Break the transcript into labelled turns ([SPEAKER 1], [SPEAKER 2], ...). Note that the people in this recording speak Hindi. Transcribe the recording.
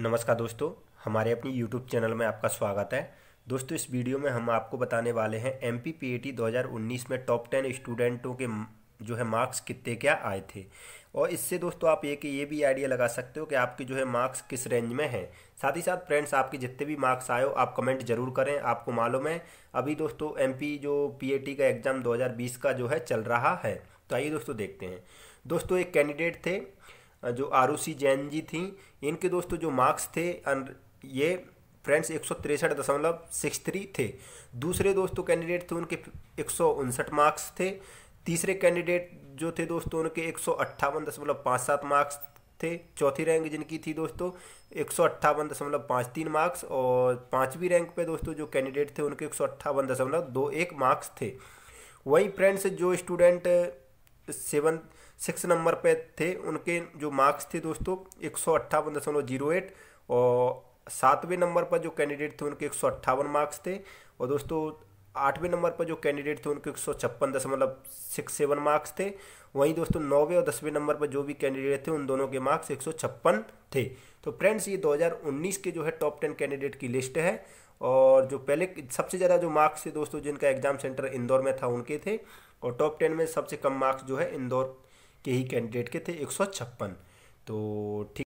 [SPEAKER 1] नमस्कार दोस्तों हमारे अपनी यूट्यूब चैनल में आपका स्वागत है दोस्तों इस वीडियो में हम आपको बताने वाले हैं M P P A T दो हज़ार उन्नीस में टॉप टेन स्टूडेंटों के जो है मार्क्स कितने क्या आए थे और इससे दोस्तों आप एक ये भी आइडिया लगा सकते हो कि आपके जो है मार्क्स किस रेंज में हैं साथ ही साथ फ्रेंड्स आपके जितने भी मार्क्स आए हो आप कमेंट जरूर करें आपको मालूम है अभी दोस्तों एम जो पी का एग्ज़ाम दो का जो है चल रहा है तो आइए दोस्तों देखते हैं दोस्तों एक कैंडिडेट थे जो आर जैन जी थी इनके दोस्तों जो मार्क्स थे ये फ्रेंड्स एक सौ तिरसठ दशमलव सिक्स थ्री थे दूसरे दोस्तों कैंडिडेट थे उनके एक सौ उनसठ मार्क्स थे तीसरे कैंडिडेट जो थे दोस्तों उनके एक सौ अट्ठावन दशमलव पाँच सात मार्क्स थे चौथी रैंक जिनकी थी दोस्तों एक सौ अट्ठावन दशमलव पाँच तीन मार्क्स और पाँचवीं रैंक पे दोस्तों जो कैंडिडेट थे उनके एक सौ अट्ठावन दशमलव दो एक मार्क्स थे वहीं फ्रेंड्स जो स्टूडेंट सेवन सिक्स नंबर पे थे उनके जो मार्क्स थे दोस्तों एक सौ अट्ठावन दशमलव जीरो एट और सातवें नंबर पर जो कैंडिडेट थे उनके एक सौ अट्ठावन मार्क्स थे और दोस्तों आठवें नंबर पर जो कैंडिडेट थे उनके एक सौ छप्पन दशमलव सिक्स सेवन मार्क्स थे वहीं दोस्तों नौवें और दसवें नंबर पर जो भी कैंडिडेट थे उन दोनों के मार्क्स एक सौ छप्पन थे तो फ्रेंड्स ये उन्नीस के जो है टॉप टेन कैंडिडेट की लिस्ट है और जो पहले सबसे ज़्यादा जो मार्क्स थे दोस्तों जिनका एग्ज़ाम सेंटर इंदौर में था उनके थे और टॉप टेन में सबसे कम मार्क्स जो है इंदौर के ही कैंडिडेट के थे एक तो ठीक